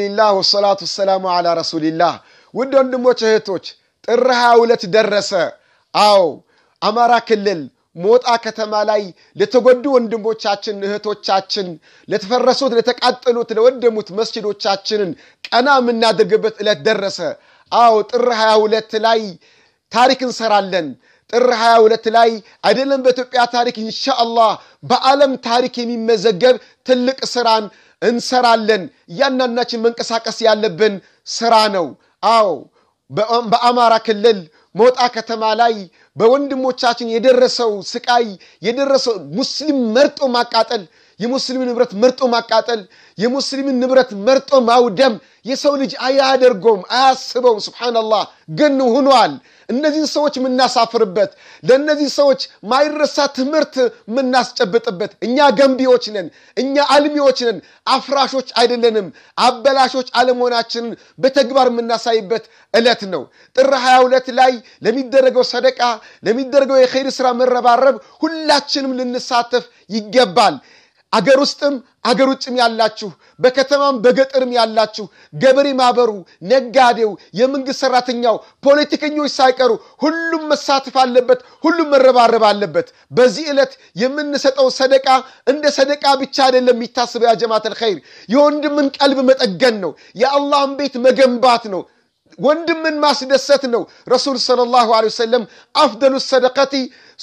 ሊላህ ወሰላቱ ወሰላሙ አላ ረሱሊላህ። ውድ ወንድሞች እህቶች፣ ጥር 22 ደረሰ። አዎ አማራ ክልል ሞጣ ከተማ ላይ ለተጎዱ ወንድሞቻችን እህቶቻችን፣ ለተፈረሱት፣ ለተቃጠሉት፣ ለወደሙት መስጅዶቻችንን ቀና የምናደርግበት ዕለት ደረሰ። አዎ ጥር 22 ላይ ታሪክ እንሰራለን። ጥር 22 ላይ አይደለም በኢትዮጵያ ታሪክ ኢንሻአላህ በዓለም ታሪክ የሚመዘገብ ትልቅ ስራን እንሰራለን። እያንዳንዳችን መንቀሳቀስ ያለብን ስራ ነው። አዎ በአማራ ክልል ሞጣ ከተማ ላይ በወንድሞቻችን የደረሰው ስቃይ የደረሰው ሙስሊም መርጦ ማቃጠል የሙስሊምን ንብረት መርጦ ማቃጠል፣ የሙስሊምን ንብረት መርጦ ማውደም የሰው ልጅ አያደርገውም፣ አያስበውም። ስብሓንላህ ግን ሁኗል። እነዚህን ሰዎች የምናሳፍርበት፣ ለእነዚህ ሰዎች ማይረሳ ትምህርት የምናስጨብጥበት። እኛ ገንቢዎች ነን፣ እኛ አልሚዎች ነን፣ አፍራሾች አይደለንም። አበላሾች አለመሆናችንን በተግባር የምናሳይበት ዕለት ነው። ጥር 22 ላይ ለሚደረገው ሰደቃ፣ ለሚደረገው የኸይር ስራ መረባረብ ሁላችንም ልንሳተፍ ይገባል። አገር ውስጥም አገር ውጭም ያላችሁ በከተማም በገጠርም ያላችሁ ገበሬ ማህበሩ፣ ነጋዴው፣ የመንግስት ሰራተኛው፣ ፖለቲከኞች ሳይቀሩ ሁሉም መሳተፍ አለበት፣ ሁሉም መረባረብ አለበት። በዚህ ዕለት የምንሰጠው ሰደቃ እንደ ሰደቃ ብቻ አይደለም የሚታስበው። ያ ይር ኸይር የወንድምን ቀልብ መጠገን ነው፣ የአላህን ቤት መገንባት ነው። ወንድምን ማስደሰት ነው። ረሱል ሰለላሁ ዐለይሂ ወሰለም አፍደሉ ሰደቀቲ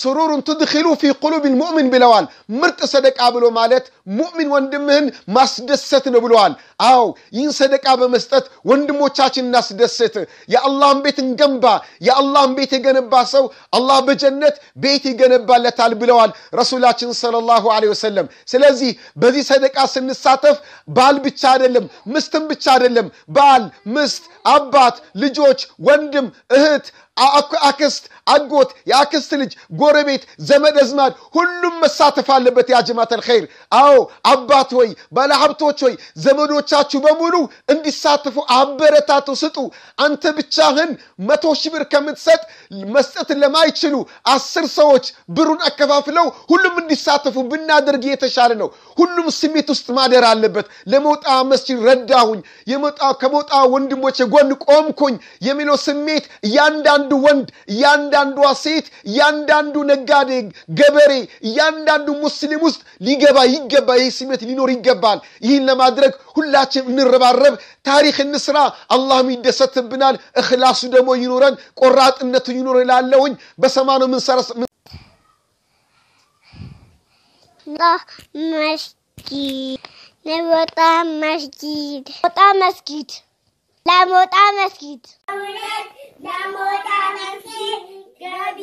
ስሩሩን ትድኪሉ ፊ ቁሉብ ሙእሚን ብለዋል። ምርጥ ሰደቃ ብሎ ማለት ሙእሚን ወንድምህን ማስደሰት ነው ብለዋል። አዎ ይህን ሰደቃ በመስጠት ወንድሞቻችን እናስደስት። የአላህን ቤት እንገንባ። የአላህን ቤት የገነባ ሰው አላህ በጀነት ቤት ይገነባለታል ብለዋል ረሱላችን ሰለላሁ ዐለይሂ ወሰለም። ስለዚህ በዚህ ሰደቃ ስንሳተፍ ባል ብቻ አይደለም፣ ምስትም ብቻ አይደለም፣ ባል፣ ምስት፣ አባት ልጆች፣ ወንድም፣ እህት፣ አክስት፣ አጎት፣ የአክስት ልጅ፣ ጎረቤት፣ ዘመድ አዝማድ ሁሉም መሳተፍ አለበት። ያ ጀማተል አዎ አባት ሆይ ባለሀብቶች ሆይ ዘመዶቻችሁ በሙሉ እንዲሳተፉ አበረታቱ፣ ስጡ። አንተ ብቻህን መቶ ሺህ ብር ከምትሰጥ መስጠት ለማይችሉ አስር ሰዎች ብሩን አከፋፍለው ሁሉም እንዲሳተፉ ብናደርግ የተሻለ ነው። ሁሉም ስሜት ውስጥ ማደር አለበት። ለመውጣ መስጂድ ረዳሁኝ፣ ከመውጣ ወንድሞች ጎን ቆምኩኝ የሚለው ስሜት እያንዳንዱ እያንዳንዱ ወንድ እያንዳንዷ ሴት እያንዳንዱ ነጋዴ ገበሬ እያንዳንዱ ሙስሊም ውስጥ ሊገባ ይገባ ይህ ስሜት ሊኖር ይገባል ይህን ለማድረግ ሁላችን እንረባረብ ታሪክ እንስራ አላህም ይደሰትብናል እክላሱ ደግሞ ይኖረን ቆራጥነቱ ይኖር ላለውኝ በሰማኑ ምንሰረስ መስጊድ ነወጣ መስጊድ ወጣ መስጊድ ለሞጣ መስጊድ ለሞጣ መስጊድ ገቢ